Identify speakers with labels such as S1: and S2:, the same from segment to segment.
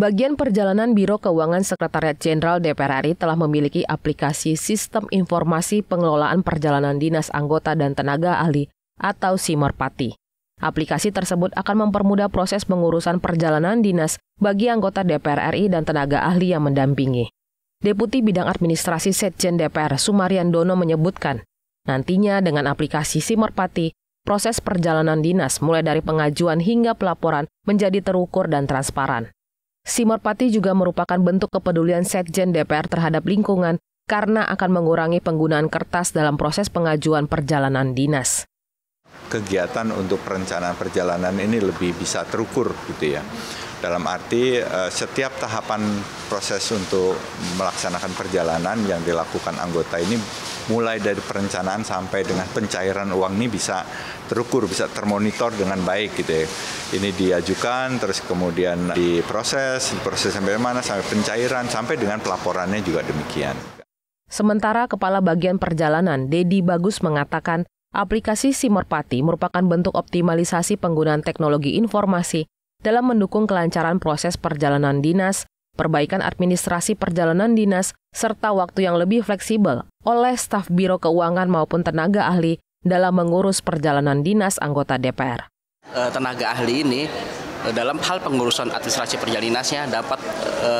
S1: Bagian perjalanan Biro Keuangan Sekretariat Jenderal DPR RI telah memiliki aplikasi Sistem Informasi Pengelolaan Perjalanan Dinas Anggota dan Tenaga Ahli atau SIMERPATI. Aplikasi tersebut akan mempermudah proses pengurusan perjalanan dinas bagi anggota DPR RI dan tenaga ahli yang mendampingi. Deputi Bidang Administrasi Setjen DPR Sumarian Dono menyebutkan, nantinya dengan aplikasi SIMERPATI, proses perjalanan dinas mulai dari pengajuan hingga pelaporan menjadi terukur dan transparan. Simorpati juga merupakan bentuk kepedulian Sekjen DPR terhadap lingkungan karena akan mengurangi penggunaan kertas dalam proses pengajuan perjalanan dinas
S2: kegiatan untuk perencanaan perjalanan ini lebih bisa terukur gitu ya. Dalam arti eh, setiap tahapan proses untuk melaksanakan perjalanan yang dilakukan anggota ini mulai dari perencanaan sampai dengan pencairan uang ini bisa terukur, bisa termonitor dengan baik gitu ya. Ini diajukan, terus kemudian diproses, proses sampai mana, sampai pencairan, sampai dengan pelaporannya juga demikian.
S1: Sementara Kepala Bagian Perjalanan, Dedi Bagus mengatakan Aplikasi Simerpati merupakan bentuk optimalisasi penggunaan teknologi informasi dalam mendukung kelancaran proses perjalanan dinas, perbaikan administrasi perjalanan dinas, serta waktu yang lebih fleksibel oleh staf Biro Keuangan maupun tenaga ahli dalam mengurus perjalanan dinas anggota DPR.
S3: Eh, tenaga ahli ini Eh, dalam hal pengurusan administrasi perjalinasnya dapat e,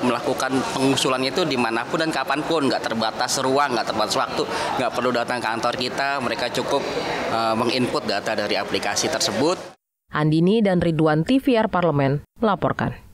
S3: melakukan pengusulan itu dimanapun dan kapanpun nggak terbatas ruang nggak terbatas waktu nggak perlu datang ke kantor kita mereka cukup e, menginput data dari aplikasi tersebut.
S1: Andini dan Ridwan TVR Parlemen melaporkan.